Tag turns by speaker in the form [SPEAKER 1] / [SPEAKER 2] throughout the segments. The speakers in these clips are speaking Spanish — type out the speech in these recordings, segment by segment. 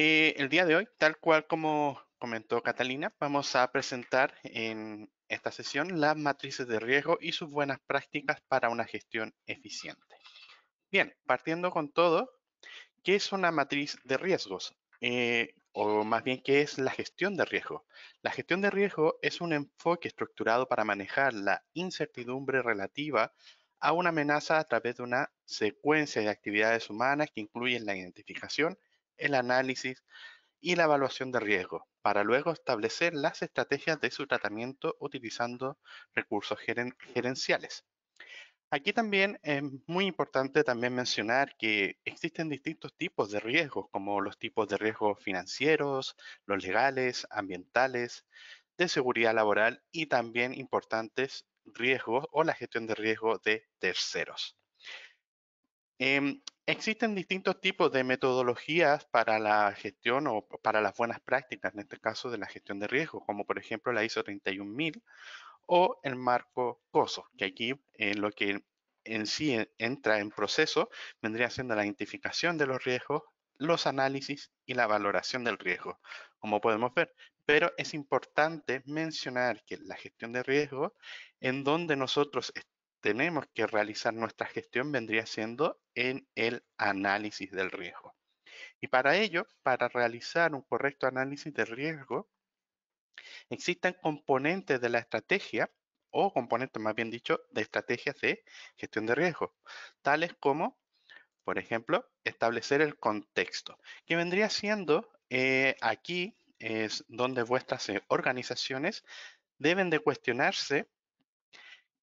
[SPEAKER 1] Eh, el día de hoy, tal cual como comentó Catalina, vamos a presentar en esta sesión las matrices de riesgo y sus buenas prácticas para una gestión eficiente. Bien, partiendo con todo, ¿qué es una matriz de riesgos? Eh, o más bien, ¿qué es la gestión de riesgo? La gestión de riesgo es un enfoque estructurado para manejar la incertidumbre relativa a una amenaza a través de una secuencia de actividades humanas que incluyen la identificación, el análisis y la evaluación de riesgo, para luego establecer las estrategias de su tratamiento utilizando recursos gerenciales. Aquí también es muy importante también mencionar que existen distintos tipos de riesgos, como los tipos de riesgos financieros, los legales, ambientales, de seguridad laboral y también importantes riesgos o la gestión de riesgo de terceros. Em, Existen distintos tipos de metodologías para la gestión o para las buenas prácticas, en este caso de la gestión de riesgos como por ejemplo la ISO 31000 o el marco COSO, que aquí en eh, lo que en sí entra en proceso vendría siendo la identificación de los riesgos, los análisis y la valoración del riesgo, como podemos ver. Pero es importante mencionar que la gestión de riesgo, en donde nosotros estamos tenemos que realizar nuestra gestión vendría siendo en el análisis del riesgo. Y para ello, para realizar un correcto análisis de riesgo, existen componentes de la estrategia o componentes, más bien dicho, de estrategias de gestión de riesgo, tales como, por ejemplo, establecer el contexto, que vendría siendo eh, aquí es donde vuestras eh, organizaciones deben de cuestionarse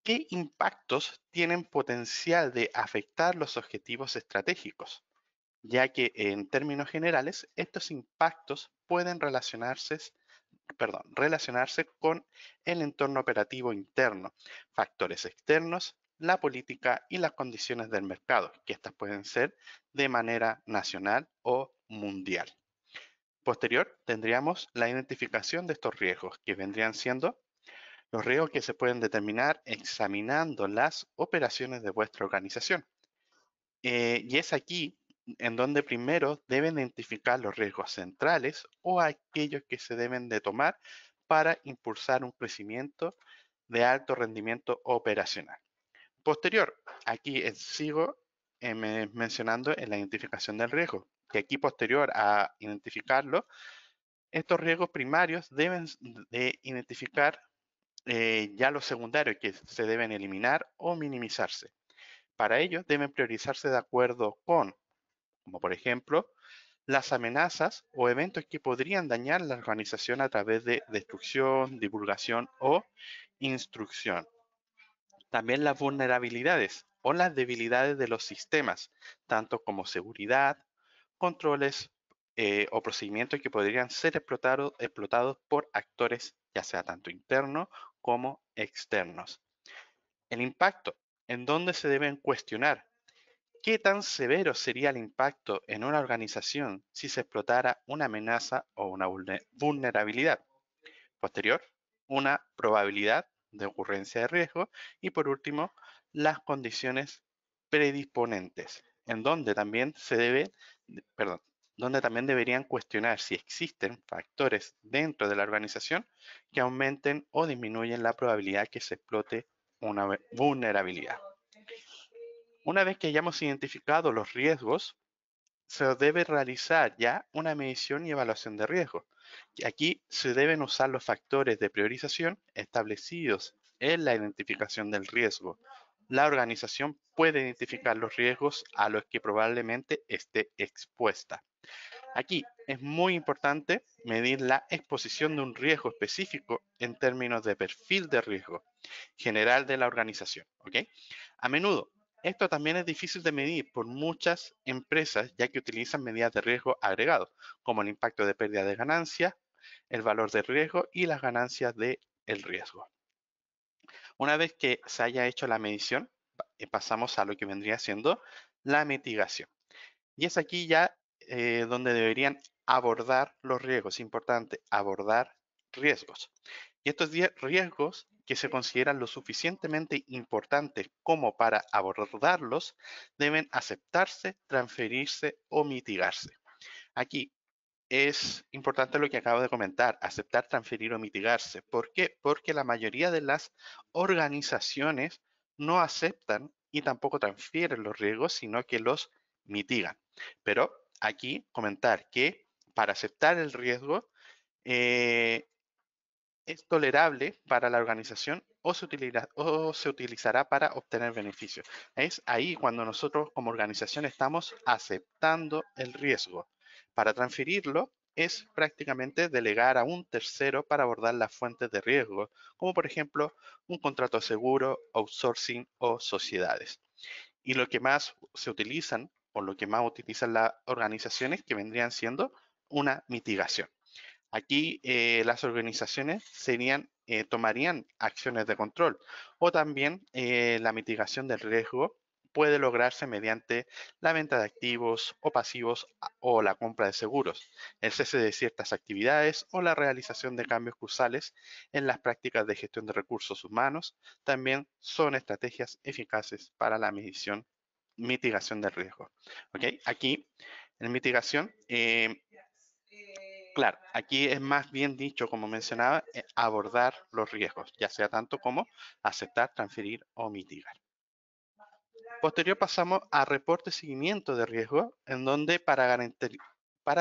[SPEAKER 1] qué impactos tienen potencial de afectar los objetivos estratégicos, ya que en términos generales estos impactos pueden relacionarse, relacionarse con el entorno operativo interno, factores externos, la política y las condiciones del mercado, que estas pueden ser de manera nacional o mundial. Posterior, tendríamos la identificación de estos riesgos, que vendrían siendo los riesgos que se pueden determinar examinando las operaciones de vuestra organización. Eh, y es aquí en donde primero deben identificar los riesgos centrales o aquellos que se deben de tomar para impulsar un crecimiento de alto rendimiento operacional. Posterior, aquí sigo eh, mencionando en la identificación del riesgo, que aquí posterior a identificarlo, estos riesgos primarios deben de identificar eh, ya los secundarios que se deben eliminar o minimizarse. Para ello, deben priorizarse de acuerdo con, como por ejemplo, las amenazas o eventos que podrían dañar la organización a través de destrucción, divulgación o instrucción. También las vulnerabilidades o las debilidades de los sistemas, tanto como seguridad, controles eh, o procedimientos que podrían ser explotados por actores, ya sea tanto internos como externos. El impacto, en donde se deben cuestionar qué tan severo sería el impacto en una organización si se explotara una amenaza o una vulnerabilidad. Posterior, una probabilidad de ocurrencia de riesgo y por último, las condiciones predisponentes, en donde también se debe, perdón, donde también deberían cuestionar si existen factores dentro de la organización que aumenten o disminuyen la probabilidad que se explote una vulnerabilidad. Una vez que hayamos identificado los riesgos, se debe realizar ya una medición y evaluación de riesgo. Aquí se deben usar los factores de priorización establecidos en la identificación del riesgo. La organización puede identificar los riesgos a los que probablemente esté expuesta. Aquí es muy importante medir la exposición de un riesgo específico en términos de perfil de riesgo general de la organización. A menudo, esto también es difícil de medir por muchas empresas ya que utilizan medidas de riesgo agregado, como el impacto de pérdida de ganancias, el valor de riesgo y las ganancias del riesgo. Una vez que se haya hecho la medición, eh, pasamos a lo que vendría siendo la mitigación. Y es aquí ya eh, donde deberían abordar los riesgos. Es importante abordar riesgos. Y estos 10 riesgos que se consideran lo suficientemente importantes como para abordarlos deben aceptarse, transferirse o mitigarse. Aquí es importante lo que acabo de comentar, aceptar, transferir o mitigarse. ¿Por qué? Porque la mayoría de las organizaciones no aceptan y tampoco transfieren los riesgos, sino que los mitigan. Pero aquí comentar que para aceptar el riesgo eh, es tolerable para la organización o se, o se utilizará para obtener beneficios. Es ahí cuando nosotros como organización estamos aceptando el riesgo. Para transferirlo es prácticamente delegar a un tercero para abordar las fuentes de riesgo, como por ejemplo un contrato seguro, outsourcing o sociedades. Y lo que más se utilizan o lo que más utilizan las organizaciones, que vendrían siendo una mitigación. Aquí eh, las organizaciones serían, eh, tomarían acciones de control o también eh, la mitigación del riesgo puede lograrse mediante la venta de activos o pasivos o la compra de seguros, el cese de ciertas actividades o la realización de cambios cursales en las prácticas de gestión de recursos humanos, también son estrategias eficaces para la medición mitigación de riesgo. ¿Ok? Aquí, en mitigación, eh, claro, aquí es más bien dicho, como mencionaba, eh, abordar los riesgos, ya sea tanto como aceptar, transferir o mitigar. Posterior pasamos a reporte y seguimiento de riesgo, en donde para,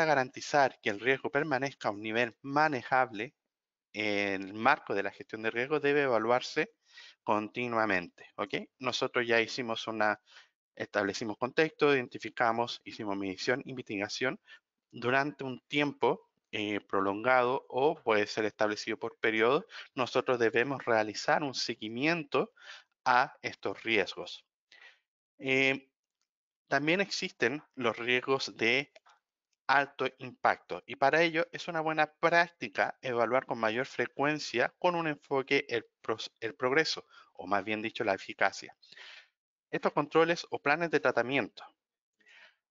[SPEAKER 1] garantizar que el riesgo permanezca a un nivel manejable, en el marco de la gestión de riesgo debe evaluarse continuamente. Nosotros ya hicimos una establecimos contexto, identificamos, hicimos medición, investigación durante un tiempo eh, prolongado o puede ser establecido por periodo, nosotros debemos realizar un seguimiento a estos riesgos. Eh, también existen los riesgos de alto impacto y para ello es una buena práctica evaluar con mayor frecuencia con un enfoque el progreso o más bien dicho la eficacia estos controles o planes de tratamiento.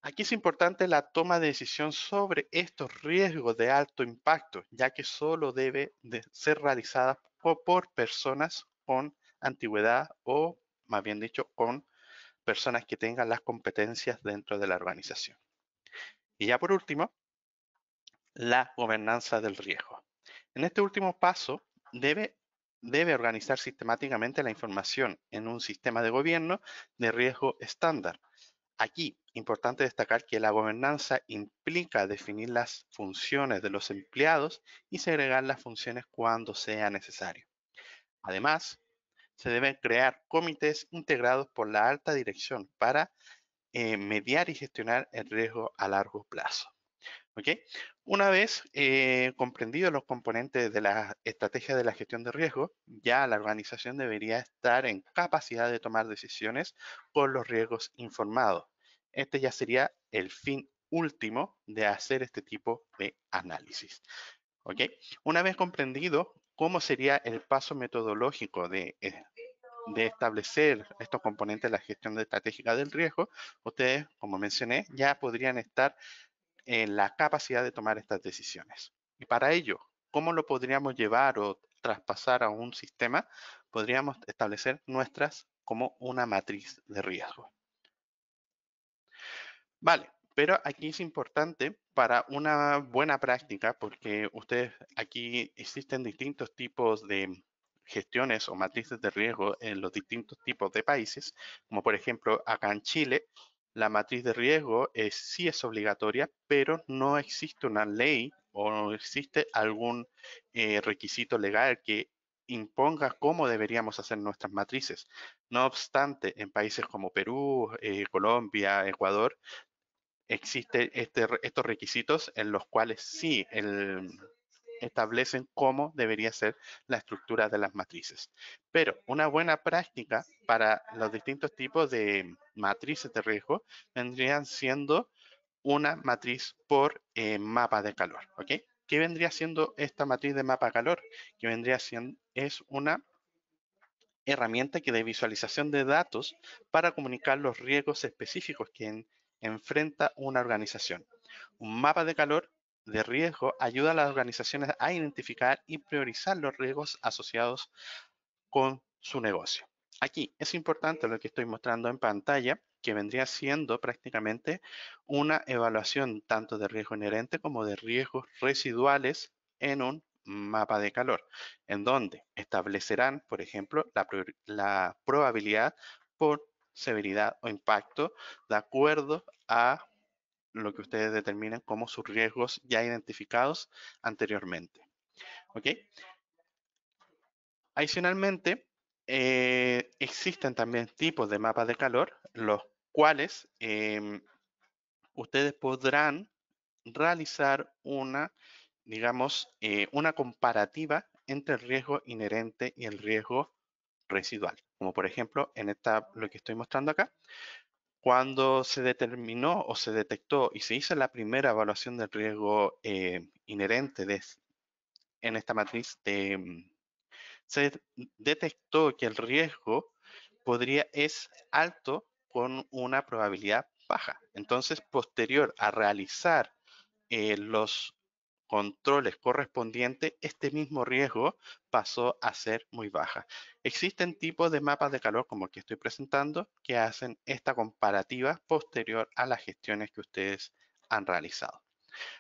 [SPEAKER 1] Aquí es importante la toma de decisión sobre estos riesgos de alto impacto, ya que solo debe ser realizada por, por personas con antigüedad o, más bien dicho, con personas que tengan las competencias dentro de la organización. Y ya por último, la gobernanza del riesgo. En este último paso, debe debe organizar sistemáticamente la información en un sistema de gobierno de riesgo estándar. Aquí, importante destacar que la gobernanza implica definir las funciones de los empleados y segregar las funciones cuando sea necesario. Además, se deben crear comités integrados por la alta dirección para eh, mediar y gestionar el riesgo a largo plazo. ¿Okay? Una vez eh, comprendidos los componentes de la estrategia de la gestión de riesgo, ya la organización debería estar en capacidad de tomar decisiones con los riesgos informados. Este ya sería el fin último de hacer este tipo de análisis. ¿Ok? Una vez comprendido cómo sería el paso metodológico de, eh, de establecer estos componentes de la gestión estratégica del riesgo, ustedes, como mencioné, ya podrían estar en la capacidad de tomar estas decisiones. Y para ello, ¿cómo lo podríamos llevar o traspasar a un sistema? Podríamos establecer nuestras como una matriz de riesgo. Vale, pero aquí es importante para una buena práctica, porque ustedes aquí existen distintos tipos de gestiones o matrices de riesgo en los distintos tipos de países, como por ejemplo acá en Chile la matriz de riesgo es, sí es obligatoria, pero no existe una ley o no existe algún eh, requisito legal que imponga cómo deberíamos hacer nuestras matrices. No obstante, en países como Perú, eh, Colombia, Ecuador, existen este estos requisitos en los cuales sí el, establecen cómo debería ser la estructura de las matrices. Pero una buena práctica para los distintos tipos de matrices de riesgo vendrían siendo una matriz por eh, mapa de calor. ¿ok? ¿Qué vendría siendo esta matriz de mapa de calor? Que vendría siendo, es una herramienta que de visualización de datos para comunicar los riesgos específicos que enfrenta una organización. Un mapa de calor de riesgo ayuda a las organizaciones a identificar y priorizar los riesgos asociados con su negocio. Aquí es importante lo que estoy mostrando en pantalla, que vendría siendo prácticamente una evaluación tanto de riesgo inherente como de riesgos residuales en un mapa de calor, en donde establecerán, por ejemplo, la, la probabilidad por severidad o impacto de acuerdo a lo que ustedes determinan como sus riesgos ya identificados anteriormente. Adicionalmente, eh, existen también tipos de mapas de calor, los cuales em, ustedes podrán realizar una, digamos, eh, una comparativa entre el riesgo inherente y el riesgo residual. Como por ejemplo, en esta, lo que estoy mostrando acá, cuando se determinó o se detectó y se hizo la primera evaluación del riesgo eh, inherente de, en esta matriz, mm, se detectó que el riesgo podría es alto con una probabilidad baja. Entonces, posterior a realizar eh, los controles correspondientes, este mismo riesgo pasó a ser muy baja. Existen tipos de mapas de calor, como el que estoy presentando, que hacen esta comparativa posterior a las gestiones que ustedes han realizado.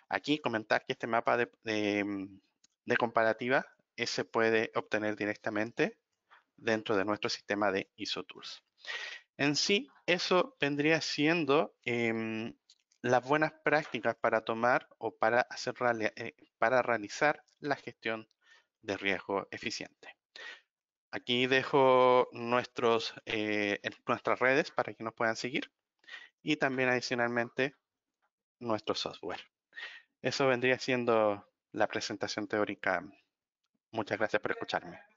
[SPEAKER 1] Aquí comentar que este mapa de, mm, comparativa se puede obtener directamente dentro de nuestro sistema de ISO En sí, eso vendría siendo em, las buenas prácticas para tomar o para, hacer, eh, para realizar la gestión de riesgo eficiente. Aquí dejo nuestros, eh, nuestras redes para que nos puedan seguir y también adicionalmente nuestro software. Eso vendría siendo la presentación teórica. Muchas gracias por escucharme.